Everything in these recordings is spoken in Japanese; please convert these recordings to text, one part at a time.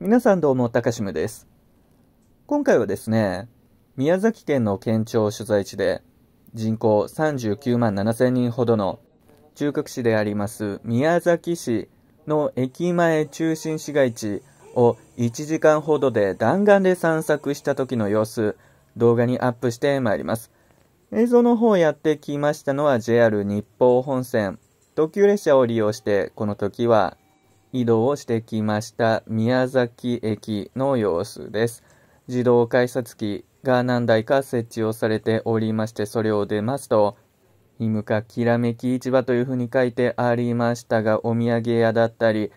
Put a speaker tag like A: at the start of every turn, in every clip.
A: 皆さんどうも、高島しむです。今回はですね、宮崎県の県庁所在地で人口39万7千人ほどの中核市であります宮崎市の駅前中心市街地を1時間ほどで弾丸で散策した時の様子、動画にアップしてまいります。映像の方やってきましたのは JR 日報本線、特急列車を利用して、この時は移動してきました宮崎駅の様子です。自動改札機が何台か設置をされておりまして、それを出ますと、ひむかきらめき市場というふうに書いてありましたが、お土産屋だったり、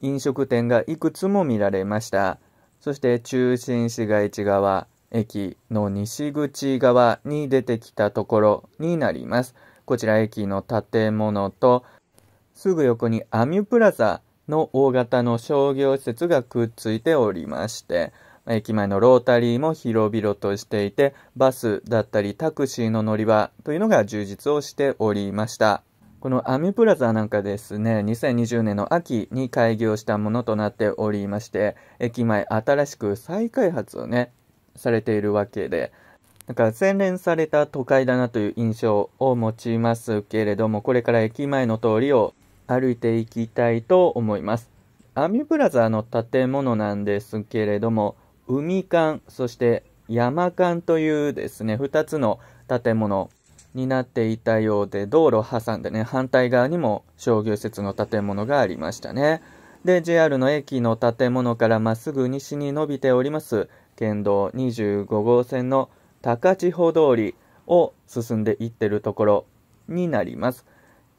A: 飲食店がいくつも見られました。そして中心市街地側、駅の西口側に出てきたところになります。こちら駅の建物と、すぐ横にアミュプラザの大型の商業施設がくっついておりまして、駅前のロータリーも広々としていて、バスだったりタクシーの乗り場というのが充実をしておりました。このアミュプラザなんかですね、2020年の秋に開業したものとなっておりまして、駅前新しく再開発をね、されているわけで、なんか洗練された都会だなという印象を持ちますけれども、これから駅前の通りを歩いていきたいと思います。アミュプラザの建物なんですけれども、海館、そして山館というですね、2つの建物になっていたようで、道路を挟んでね、反対側にも商業施設の建物がありましたね。で、JR の駅の建物からまっすぐ西に伸びております、県道25号線の高千穂通りを進んでいってるところになります。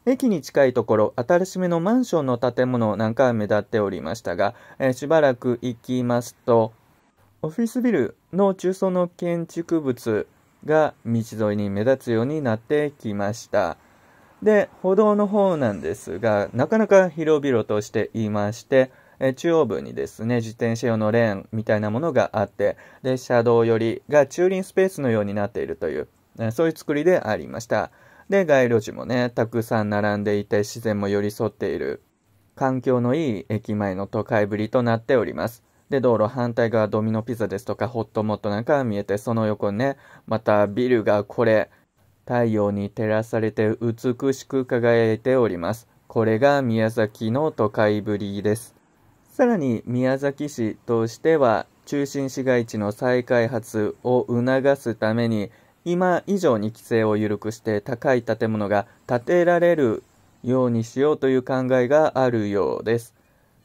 A: 駅に近いところ、新しめのマンションの建物なんか目立っておりましたが、えー、しばらく行きますと、オフィスビルの中層の建築物が道沿いに目立つようになってきました。で、歩道の方なんですが、なかなか広々としていまして、え中央部にですね、自転車用のレーンみたいなものがあって、で、車道寄りが駐輪スペースのようになっているという、えそういう作りでありました。で、街路樹もね、たくさん並んでいて自然も寄り添っている、環境のいい駅前の都会ぶりとなっております。で、道路反対側ドミノピザですとかホットモットなんか見えて、その横にね、またビルがこれ、太陽に照らされて美しく輝いております。これが宮崎の都会ぶりです。さらに宮崎市としては、中心市街地の再開発を促すために、今以上に規制を緩くして高い建物が建てられるようにしようという考えがあるようです。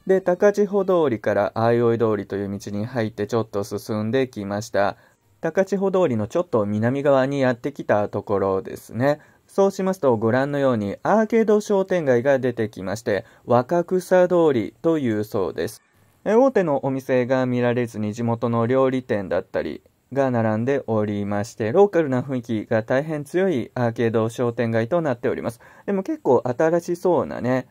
A: で、高千穂通りから相生通りという道に入ってちょっと進んできました。高千穂通りのちょっと南側にやってきたところですね。そうしますとご覧のようにアーケード商店街が出てきまして若草通りというそうです。大手のお店が見られずに地元の料理店だったりが並んでおりまして、ローカルな雰囲気が大変強いアーケード商店街となっております。でも結構新しそうなね、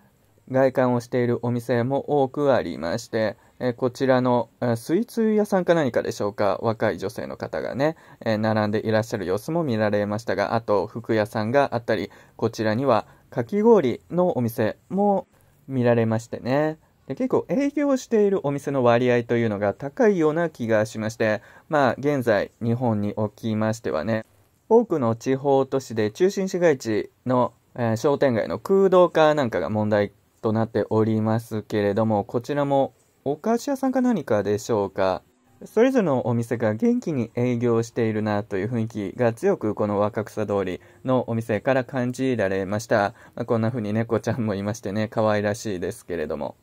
A: 外観をしているお店も多くありまして、えこちらのスイーツ屋さんか何かでしょうか若い女性の方がね、え並んでいらっしゃる様子も見られましたがあと服屋さんがあったりこちらにはかき氷のお店も見られましてねで結構営業しているお店の割合というのが高いような気がしまして、まあ現在日本におきましてはね、多くの地方都市で中心市街地の、えー、商店街の空洞化なんかが問題となっておりますけれども、こちらもお菓子屋さんか何かでしょうか。それぞれのお店が元気に営業しているなという雰囲気が強くこの若草通りのお店から感じられました。まあ、こんな風に猫ちゃんもいましてね、可愛らしいですけれども。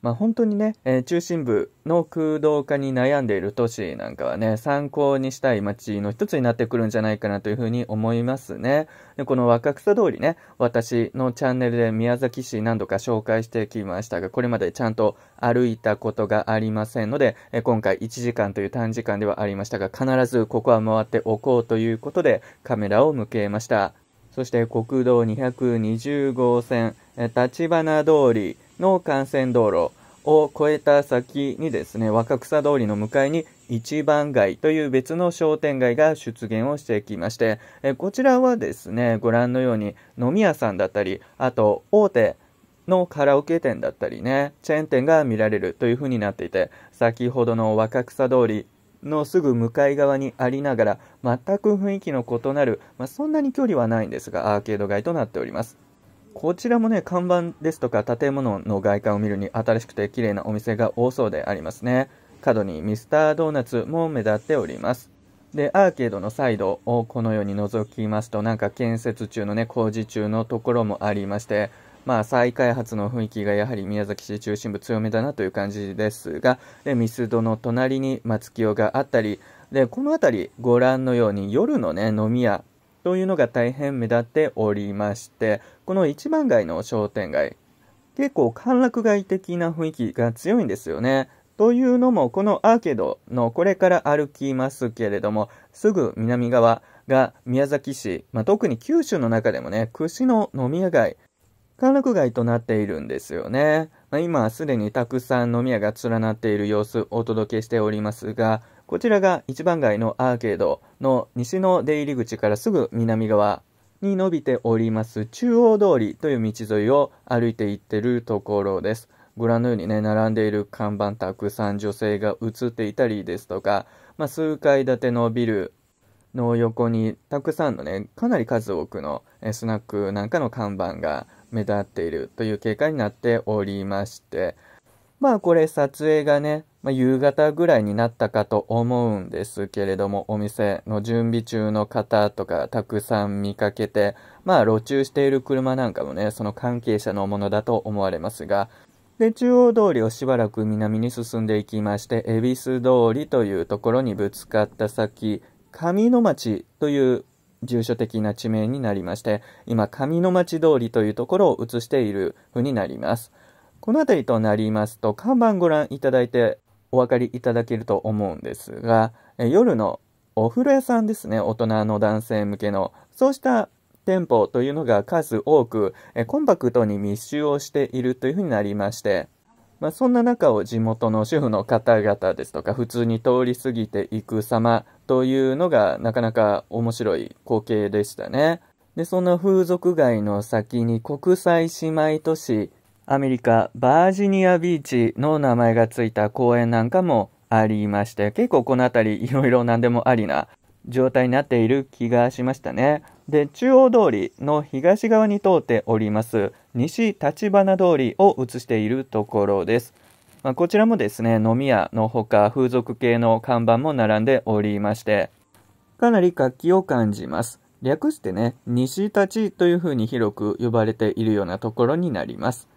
A: まあ、本当にね、えー、中心部の空洞化に悩んでいる都市なんかはね、参考にしたい街の一つになってくるんじゃないかなというふうに思いますね。でこの若草通りね、私のチャンネルで宮崎市何度か紹介してきましたが、これまでちゃんと歩いたことがありませんので、えー、今回1時間という短時間ではありましたが、必ずここは回っておこうということでカメラを向けました。そして国道220号線、立花通り、の幹線道路を越えた先にですね、若草通りの向かいに一番街という別の商店街が出現をしてきまして、えこちらはですね、ご覧のように飲み屋さんだったり、あと大手のカラオケ店だったりね、チェーン店が見られるというふうになっていて、先ほどの若草通りのすぐ向かい側にありながら、全く雰囲気の異なる、まあ、そんなに距離はないんですが、アーケード街となっております。こちらもね、看板ですとか建物の外観を見るに新しくて綺麗なお店が多そうでありますね。角にミスタードーナツも目立っております。で、アーケードのサイドをこのように覗きますと、なんか建設中のね、工事中のところもありまして、まあ、再開発の雰囲気がやはり宮崎市中心部強めだなという感じですが、でミスドの隣に松清があったり、で、この辺りご覧のように夜のね、飲み屋というのが大変目立っておりまして、この一番街の商店街、結構歓楽街的な雰囲気が強いんですよね。というのも、このアーケードのこれから歩きますけれども、すぐ南側が宮崎市、まあ、特に九州の中でもね、串の飲み屋街、歓楽街となっているんですよね。まあ、今すでにたくさん飲み屋が連なっている様子お届けしておりますが、こちらが一番街のアーケードの西の出入り口からすぐ南側に伸びております中央通りという道沿いを歩いていってるところです。ご覧のようにね、並んでいる看板たくさん女性が映っていたりですとか、まあ、数階建てのビルの横にたくさんのね、かなり数多くのスナックなんかの看板が目立っているという経過になっておりまして、まあこれ撮影がね、まあ、夕方ぐらいになったかと思うんですけれども、お店の準備中の方とかたくさん見かけて、まあ、路駐している車なんかもね、その関係者のものだと思われますが、で、中央通りをしばらく南に進んでいきまして、恵比寿通りというところにぶつかった先、上野町という住所的な地名になりまして、今、上野町通りというところを移しているうになります。この辺りとなりますと、看板ご覧いただいてお分かりいただけると思うんですが、え夜のお風呂屋さんですね、大人の男性向けの、そうした店舗というのが数多く、えコンパクトに密集をしているというふうになりまして、まあ、そんな中を地元の主婦の方々ですとか、普通に通り過ぎていく様というのがなかなか面白い光景でしたね。で、その風俗街の先に国際姉妹都市アメリカ、バージニアビーチの名前がついた公園なんかもありまして、結構この辺りいろいろ何でもありな状態になっている気がしましたね。で、中央通りの東側に通っております、西立花通りを映しているところです。まあ、こちらもですね、飲み屋のほか風俗系の看板も並んでおりまして、かなり活気を感じます。略してね、西立というふうに広く呼ばれているようなところになります。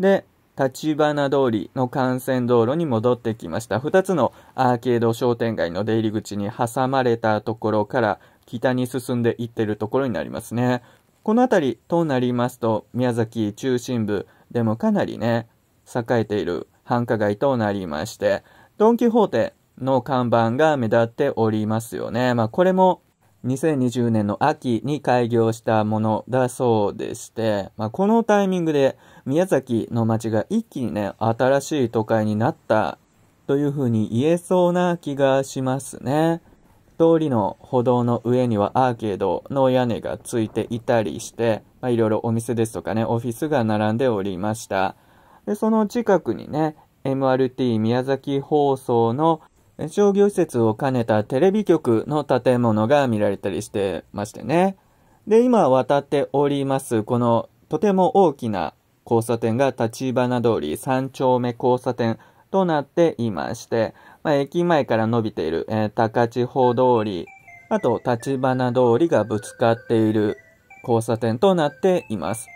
A: で、立花通りの幹線道路に戻ってきました。二つのアーケード商店街の出入り口に挟まれたところから北に進んでいってるところになりますね。この辺りとなりますと、宮崎中心部でもかなりね、栄えている繁華街となりまして、ドン・キホーテの看板が目立っておりますよね。まあこれも2020年の秋に開業したものだそうでして、まあ、このタイミングで宮崎の街が一気にね、新しい都会になったというふうに言えそうな気がしますね。通りの歩道の上にはアーケードの屋根がついていたりして、まあ、いろいろお店ですとかね、オフィスが並んでおりました。で、その近くにね、MRT 宮崎放送の商業施設を兼ねたテレビ局の建物が見られたりしてましてね。で、今渡っております、このとても大きな交差点が立花通り3丁目交差点となっていまして、まあ、駅前から伸びている、えー、高千穂通り、あと立花通りがぶつかっている交差点となっています。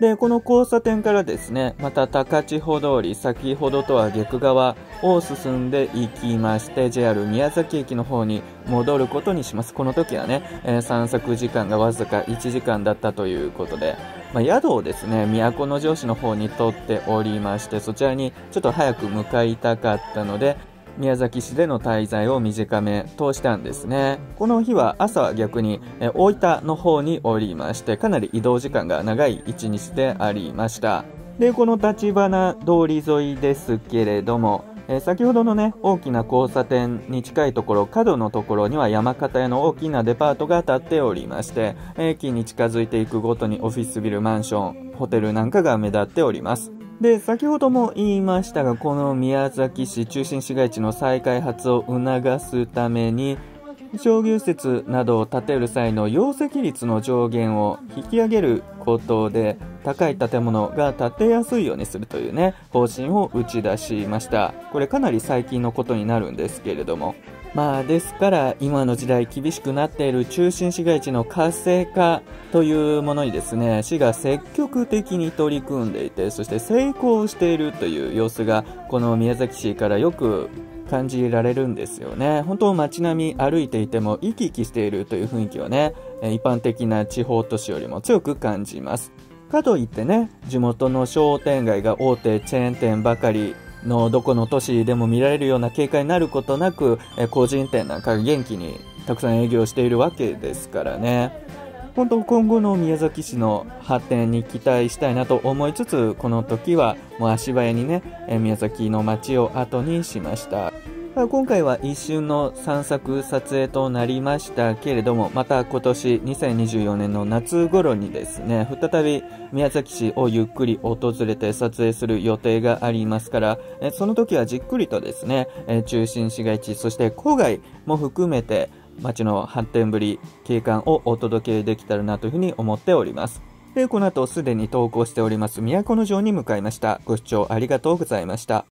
A: で、この交差点からですね、また高千穂通り、先ほどとは逆側を進んでいきまして、JR 宮崎駅の方に戻ることにします。この時はね、えー、散策時間がわずか1時間だったということで、まあ、宿をですね、都城市の方に取っておりまして、そちらにちょっと早く向かいたかったので、宮崎市での滞在を短め通したんですね。この日は朝逆に、え大分の方におりまして、かなり移動時間が長い一日でありました。で、この立花通り沿いですけれども、え先ほどのね、大きな交差点に近いところ、角のところには山形屋の大きなデパートが建っておりまして、駅に近づいていくごとにオフィスビル、マンション、ホテルなんかが目立っております。で、先ほども言いましたが、この宮崎市中心市街地の再開発を促すために、商業施設などを建てる際の容積率の上限を引き上げることで、高い建物が建てやすいようにするというね、方針を打ち出しました。これかなり最近のことになるんですけれども。まあですから今の時代厳しくなっている中心市街地の活性化というものにですね市が積極的に取り組んでいてそして成功しているという様子がこの宮崎市からよく感じられるんですよね本当街並み歩いていても生き生きしているという雰囲気をね一般的な地方都市よりも強く感じますかといってね地元の商店街が大手チェーン店ばかりのどこの都市でも見られるような景観になることなく、え個人店なんか元気にたくさん営業しているわけですからね。本当今後の宮崎市の発展に期待したいなと思いつつこの時はもう足早にね宮崎の街を後にしました。今回は一瞬の散策撮影となりましたけれども、また今年2024年の夏頃にですね、再び宮崎市をゆっくり訪れて撮影する予定がありますから、その時はじっくりとですね、中心市街地、そして郊外も含めて街の発展ぶり、景観をお届けできたらなというふうに思っております。で、この後すでに投稿しております都城に向かいました。ご視聴ありがとうございました。